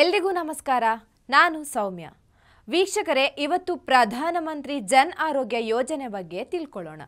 ಎಲ್ರಿಗೂ ನಮಸ್ಕಾರ ನಾನು ಸೌಮ್ಯ ವೀಕ್ಷಕರೇ ಇವತ್ತು ಪ್ರಧಾನಮಂತ್ರಿ ಜನ್ ಆರೋಗ್ಯ ಯೋಜನೆ ಬಗ್ಗೆ ತಿಳ್ಕೊಳ್ಳೋಣ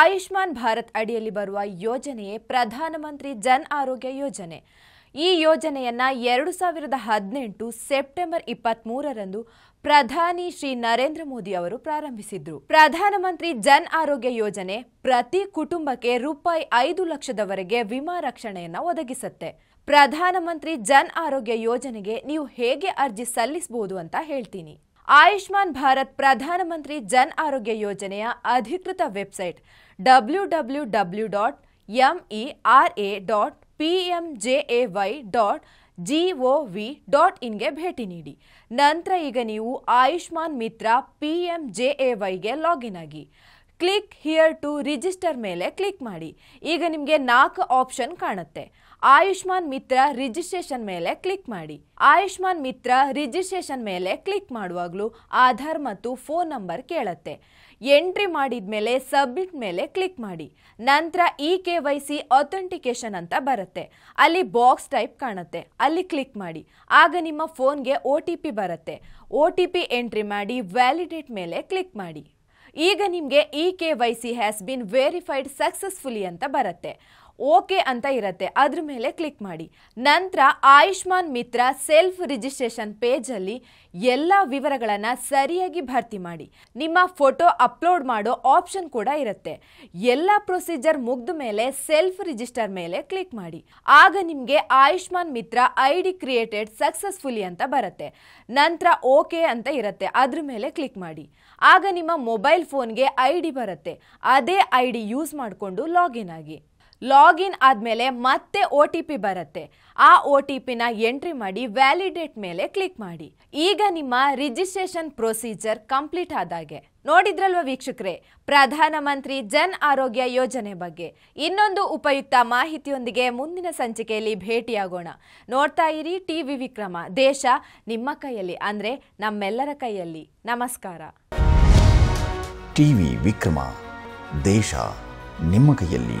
ಆಯುಷ್ಮಾನ್ ಭಾರತ್ ಅಡಿಯಲ್ಲಿ ಬರುವ ಯೋಜನೆಯೇ ಪ್ರಧಾನಮಂತ್ರಿ ಜನ್ ಆರೋಗ್ಯ ಯೋಜನೆ ಈ ಯೋಜನೆಯನ್ನ ಎರಡು ಸಾವಿರದ ಹದಿನೆಂಟು ಸೆಪ್ಟೆಂಬರ್ ಇಪ್ಪತ್ತ್ ಪ್ರಧಾನಿ ಶ್ರೀ ನರೇಂದ್ರ ಮೋದಿ ಅವರು ಪ್ರಾರಂಭಿಸಿದ್ರು ಪ್ರಧಾನಮಂತ್ರಿ ಜನ್ ಆರೋಗ್ಯ ಯೋಜನೆ ಪ್ರತಿ ಕುಟುಂಬಕ್ಕೆ ರೂಪಾಯಿ ಐದು ಲಕ್ಷದವರೆಗೆ ವಿಮಾ ರಕ್ಷಣೆಯನ್ನು ಒದಗಿಸುತ್ತೆ ಪ್ರಧಾನಮಂತ್ರಿ ಜನ್ ಆರೋಗ್ಯ ಯೋಜನೆಗೆ ನೀವು ಹೇಗೆ ಅರ್ಜಿ ಸಲ್ಲಿಸಬಹುದು ಅಂತ ಹೇಳ್ತೀನಿ ಆಯುಷ್ಮಾನ್ ಭಾರತ್ ಪ್ರಧಾನಮಂತ್ರಿ ಜನ್ ಆರೋಗ್ಯ ಯೋಜನೆಯ ಅಧಿಕೃತ website W W W dot M R A dot P M J A Y dot G V ಡಾಟ್ ಇನ್ಗೆ ಭೇಟಿ ನೀಡಿ ನಂತರ ಈಗ ನೀವು Ayushman Mitra P M J A ವೈಗೆ ಲಾಗಿನ್ ಆಗಿ ಕ್ಲಿಕ್ ಹಿಯರ್ ಟು ರಿಜಿಸ್ಟರ್ ಮೇಲೆ ಕ್ಲಿಕ್ ಮಾಡಿ ಈಗ ನಿಮಗೆ ನಾಲ್ಕು ಆಪ್ಷನ್ ಕಾಣುತ್ತೆ ಆಯುಷ್ಮಾನ್ ಮಿತ್ರ ರಿಜಿಸ್ಟ್ರೇಷನ್ ಮೇಲೆ ಕ್ಲಿಕ್ ಮಾಡಿ ಆಯುಷ್ಮಾನ್ ಮಿತ್ರ ರಿಜಿಸ್ಟ್ರೇಷನ್ ಮೇಲೆ ಕ್ಲಿಕ್ ಮಾಡುವಾಗಲೂ ಆಧಾರ್ ಮತ್ತು ಫೋನ್ ನಂಬರ್ ಕೇಳುತ್ತೆ ಎಂಟ್ರಿ ಮಾಡಿದ ಮೇಲೆ ಸಬ್ಮಿಟ್ ಮೇಲೆ ಕ್ಲಿಕ್ ಮಾಡಿ ನಂತರ E K Y C authentication ಅಂತ ಬರುತ್ತೆ ಅಲ್ಲಿ ಬಾಕ್ಸ್ ಟೈಪ್ ಕಾಣುತ್ತೆ ಅಲ್ಲಿ ಕ್ಲಿಕ್ ಮಾಡಿ ಆಗ ನಿಮ್ಮ ಫೋನ್ಗೆ ಒ ಟಿ ಪಿ ಬರುತ್ತೆ ಒ ಟಿ ಪಿ ಎಂಟ್ರಿ ಮಾಡಿ ವ್ಯಾಲಿಡೇಟ್ ಮೇಲೆ ಕ್ಲಿಕ್ ಮಾಡಿ ಈಗ ನಿಮಗೆ E K Y C has been verified successfully ಅಂತ ಬರುತ್ತೆ ಓಕೆ ಅಂತ ಇರತ್ತೆ ಅದ್ರ ಮೇಲೆ ಕ್ಲಿಕ್ ಮಾಡಿ ನಂತರ ಆಯುಷ್ಮಾನ್ ಮಿತ್ರ ಸೆಲ್ಫ್ ರಿಜಿಸ್ಟ್ರೇಷನ್ ಪೇಜಲ್ಲಿ ಎಲ್ಲ ವಿವರಗಳನ್ನು ಸರಿಯಾಗಿ ಭರ್ತಿ ಮಾಡಿ ನಿಮ್ಮ ಫೋಟೋ ಅಪ್ಲೋಡ್ ಮಾಡೋ ಆಪ್ಷನ್ ಕೂಡ ಇರುತ್ತೆ ಎಲ್ಲ ಪ್ರೊಸೀಜರ್ ಮುಗ್ದ ಮೇಲೆ ಸೆಲ್ಫ್ ರಿಜಿಸ್ಟರ್ ಮೇಲೆ ಕ್ಲಿಕ್ ಮಾಡಿ ಆಗ ನಿಮಗೆ Ayushman Mitra I D created successfully ಅಂತ ಬರುತ್ತೆ ನಂತರ ಓಕೆ ಅಂತ ಇರುತ್ತೆ ಅದ್ರ ಮೇಲೆ ಕ್ಲಿಕ್ ಮಾಡಿ ಆಗ ನಿಮ್ಮ ಮೊಬೈಲ್ ಫೋನ್ಗೆ ಐ ಡಿ ಬರುತ್ತೆ ಅದೇ ಐ ಡಿ ಯೂಸ್ ಮಾಡಿಕೊಂಡು ಲಾಗಿನ್ ಆಗಿ ಲಾಗಿನ್ ಆದಮೇಲೆ ಮತ್ತೆ ಒ ಟಿ ಪಿ ಬರುತ್ತೆ ಆ ಒ ಟಿ ಪಿನ ಎಂಟ್ರಿ ಮಾಡಿ ವ್ಯಾಲಿಡೇಟ್ ಮೇಲೆ ಕ್ಲಿಕ್ ಮಾಡಿ ಈಗ ನಿಮ್ಮ ರಿಜಿಸ್ಟ್ರೇಷನ್ ಪ್ರೊಸೀಜರ್ ಕಂಪ್ಲೀಟ್ ಆದಾಗೆ ನೋಡಿದ್ರಲ್ವ ವೀಕ್ಷಕರೇ ಪ್ರಧಾನಮಂತ್ರಿ ಜನ್ ಆರೋಗ್ಯ ಯೋಜನೆ ಬಗ್ಗೆ ಇನ್ನೊಂದು ಉಪಯುಕ್ತ ಮಾಹಿತಿಯೊಂದಿಗೆ ಮುಂದಿನ ಸಂಚಿಕೆಯಲ್ಲಿ ಭೇಟಿಯಾಗೋಣ ನೋಡ್ತಾ ಇರಿ ಟಿ ವಿ ವಿಕ್ರಮ ದೇಶ ನಿಮ್ಮ ಕೈಯಲ್ಲಿ ಅಂದರೆ ನಮ್ಮೆಲ್ಲರ ಕೈಯಲ್ಲಿ ನಮಸ್ಕಾರ ಟಿವಿ ವಿಕ್ರಮ ದೇಶ ನಿಮ್ಮ ಕೈಯಲ್ಲಿ